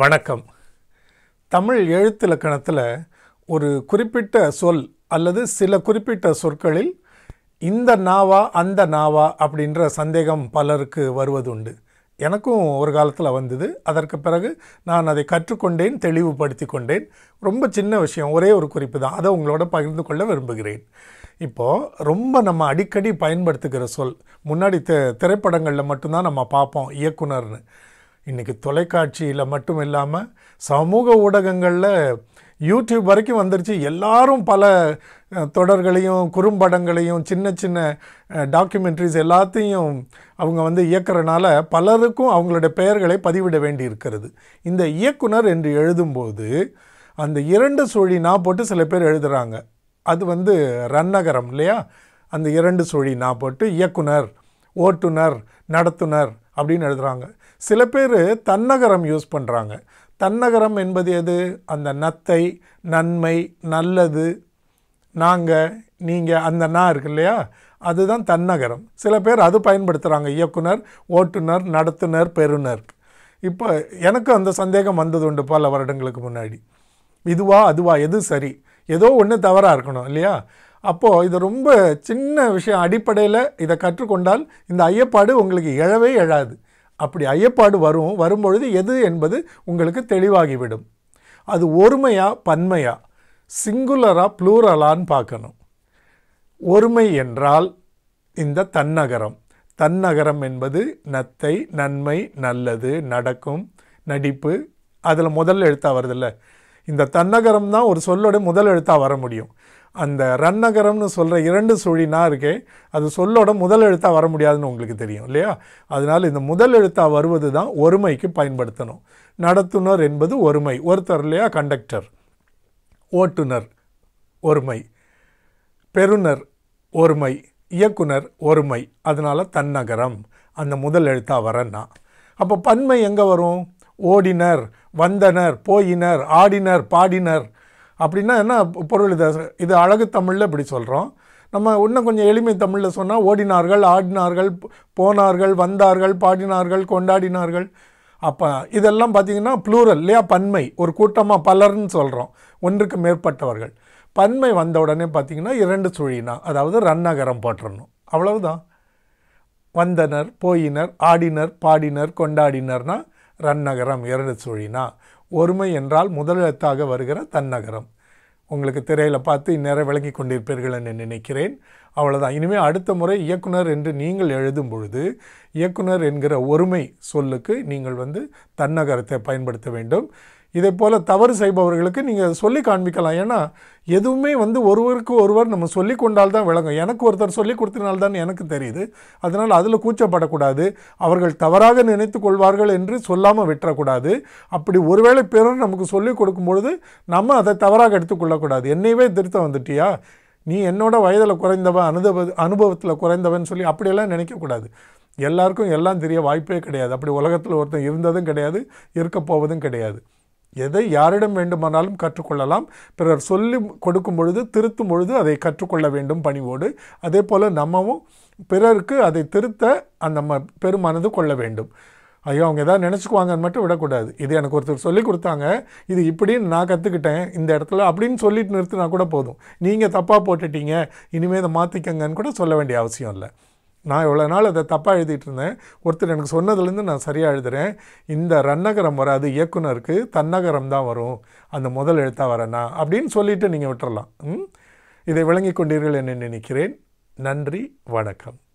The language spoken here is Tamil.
வணக்கம் தமிழ் எழுத்திலக்கணத்தில் ஒரு குறிப்பிட்ட சொல் அல்லது சில குறிப்பிட்ட சொற்களில் இந்த நாவா அந்த நாவா அப்படின்ற சந்தேகம் பலருக்கு வருவதுண்டு எனக்கும் ஒரு காலத்தில் வந்தது அதற்கு பிறகு நான் அதை கற்றுக்கொண்டேன் தெளிவுபடுத்தி கொண்டேன் ரொம்ப சின்ன விஷயம் ஒரே ஒரு குறிப்பு தான் அதை உங்களோட பகிர்ந்து கொள்ள விரும்புகிறேன் இப்போது ரொம்ப நம்ம அடிக்கடி பயன்படுத்துகிற சொல் முன்னாடி திரைப்படங்களில் மட்டும்தான் நம்ம பார்ப்போம் இயக்குனர்னு இன்றைக்கி தொலைக்காட்சியில் மட்டும் இல்லாமல் சமூக ஊடகங்களில் யூடியூப் வரைக்கும் வந்துருச்சு எல்லாரும் பல தொடர்களையும் குறும்படங்களையும் சின்ன சின்ன டாக்குமெண்ட்ரிஸ் எல்லாத்தையும் அவங்க வந்து இயக்கிறனால பலருக்கும் அவங்களுடைய பெயர்களை பதிவிட வேண்டி இருக்கிறது இந்த இயக்குனர் என்று எழுதும்போது அந்த இரண்டு சுழி நான் போட்டு சில பேர் எழுதுகிறாங்க அது வந்து ரன்னகரம் இல்லையா அந்த இரண்டு சுழி நான் போட்டு இயக்குனர் ஓட்டுனர் நடத்துனர் அப்படின்னு எழுதுகிறாங்க சில பேர் தன்னகரம் யூஸ் பண்ணுறாங்க தன்னகரம் என்பது எது அந்த நத்தை நன்மை நல்லது நாங்கள் நீங்கள் அந்த நா இருக்கு இல்லையா அதுதான் தன்னகரம் சில பேர் அது பயன்படுத்துகிறாங்க இயக்குனர் ஓட்டுநர் நடத்துனர் பெறுநர் இப்போ எனக்கு அந்த சந்தேகம் வந்தது உண்டு பல வருடங்களுக்கு முன்னாடி இதுவா அதுவா எது சரி ஏதோ ஒன்று தவறாக இருக்கணும் இல்லையா அப்போது இது ரொம்ப சின்ன விஷயம் அடிப்படையில் இதை கற்றுக்கொண்டால் இந்த ஐயப்பாடு உங்களுக்கு எழவே எழாது அப்படி ஐயப்பாடு வரும் வரும்பொழுது எது என்பது உங்களுக்கு தெளிவாகிவிடும் அது ஒருமையா பன்மையா சிங்குலராக ப்ளூரலான்னு பார்க்கணும் ஒருமை என்றால் இந்த தன்னகரம் தன்னகரம் என்பது நத்தை நன்மை நல்லது நடக்கும் நடிப்பு அதில் முதல் எழுத்தாக வருதில்ல இந்த தன்னகரம் தான் ஒரு சொல்லோட முதல் எழுத்தாக வர முடியும் அந்த ரன்னகரம்னு சொல்கிற இரண்டு சுழினா இருக்கே அது சொல்லோட முதல் எழுத்தாக வர முடியாதுன்னு உங்களுக்கு தெரியும் இல்லையா அதனால் இந்த முதல் எழுத்தாக வருவது தான் ஒருமைக்கு பயன்படுத்தணும் நடத்துனர் என்பது ஒருமை ஒருத்தர் இல்லையா கண்டக்டர் ஓட்டுநர் ஒருமை பெருனர் ஒருமை இயக்குனர் ஒருமை அதனால் தன்னகரம் அந்த முதல் எழுத்தாக வரன்னா அப்போ பன்மை எங்கே வரும் ஓடினர் வந்தனர் போயினர் ஆடினர் பாடினர் அப்படின்னா என்ன பொருளிதாசர் இது அழகு தமிழில் இப்படி சொல்கிறோம் நம்ம இன்னும் கொஞ்சம் எளிமை தமிழில் சொன்னால் ஓடினார்கள் ஆடினார்கள் போனார்கள் வந்தார்கள் பாடினார்கள் கொண்டாடினார்கள் அப்போ இதெல்லாம் பார்த்திங்கன்னா ப்ளூரல் இல்லையா பன்மை ஒரு கூட்டமாக பலர்னு சொல்கிறோம் ஒன்றுக்கு மேற்பட்டவர்கள் பன்மை வந்த உடனே பார்த்திங்கன்னா இரண்டு சுழினா அதாவது ரன்னகரம் போட்டுடணும் அவ்வளவுதான் வந்தனர் போயினர் ஆடினர் பாடினர் கொண்டாடினர்னா ரன்னகரம் இரண்டு சுழினா ஒருமை என்றால் முதலிடத்தாக வருகிற தன்னகரம் உங்களுக்கு திரையில் பார்த்து இந்நேரம் விளங்கி கொண்டிருப்பீர்கள் என்று நினைக்கிறேன் அவ்வளோதான் இனிமேல் அடுத்த முறை இயக்குனர் என்று நீங்கள் எழுதும் பொழுது இயக்குனர் என்கிற ஒருமை சொல்லுக்கு நீங்கள் வந்து தன்னகரத்தை பயன்படுத்த வேண்டும் இதை போல் தவறு செய்பவர்களுக்கு நீங்கள் சொல்லி காண்பிக்கலாம் ஏன்னா எதுவுமே வந்து ஒருவருக்கு ஒருவர் நம்ம சொல்லி கொண்டால் தான் விளங்கும் எனக்கு ஒருத்தர் சொல்லி கொடுத்தனால்தான் எனக்கு தெரியுது அதனால் அதில் கூச்சப்படக்கூடாது அவர்கள் தவறாக நினைத்து கொள்வார்கள் என்று சொல்லாமல் விட்டுறக்கூடாது அப்படி ஒருவேளை பிறர் நமக்கு சொல்லிக் கொடுக்கும்பொழுது நம்ம அதை தவறாக எடுத்துக்கொள்ளக்கூடாது என்னையவே திருத்தம் வந்துட்டியா நீ என்னோட வயதில் குறைந்தவன் அனுபவ அனுபவத்தில் குறைந்தவன் சொல்லி அப்படியெல்லாம் நினைக்கக்கூடாது எல்லாருக்கும் எல்லாம் தெரிய வாய்ப்பே கிடையாது அப்படி உலகத்தில் ஒருத்தன் இருந்ததும் கிடையாது இருக்க போவதும் கிடையாது எதை யாரிடம் வேண்டுமானாலும் கற்றுக்கொள்ளலாம் பிறர் சொல்லி கொடுக்கும் பொழுது திருத்தும் பொழுது அதை கற்றுக்கொள்ள வேண்டும் பணிவோடு அதே போல் நம்மவும் பிறருக்கு அதை திருத்த நம்ம பெருமானது கொள்ள வேண்டும் ஐயோ அவங்க எதாவது நினச்சிக்குவாங்கன்னு மட்டும் விடக்கூடாது இது எனக்கு ஒருத்தர் சொல்லி கொடுத்தாங்க இது இப்படின்னு நான் கற்றுக்கிட்டேன் இந்த இடத்துல அப்படின்னு சொல்லிட்டு நிறுத்தினா கூட போதும் நீங்கள் தப்பாக போட்டுட்டீங்க இனிமேல் இதை மாற்றிக்கங்கன்னு கூட சொல்ல வேண்டிய அவசியம் இல்லை நான் இவ்வளோ நாள் அதை தப்பாக எழுதிட்டு இருந்தேன் ஒருத்தர் எனக்கு சொன்னதுலேருந்து நான் சரியாக எழுதுகிறேன் இந்த ரன்னகரம் வராது இயக்குனருக்கு தன்னகரம் தான் வரும் அந்த முதல் எழுத்தாக வரேண்ணா அப்படின்னு சொல்லிவிட்டு நீங்கள் விட்டுறலாம் இதை விளங்கி கொண்டீர்கள் என்று நினைக்கிறேன் நன்றி வணக்கம்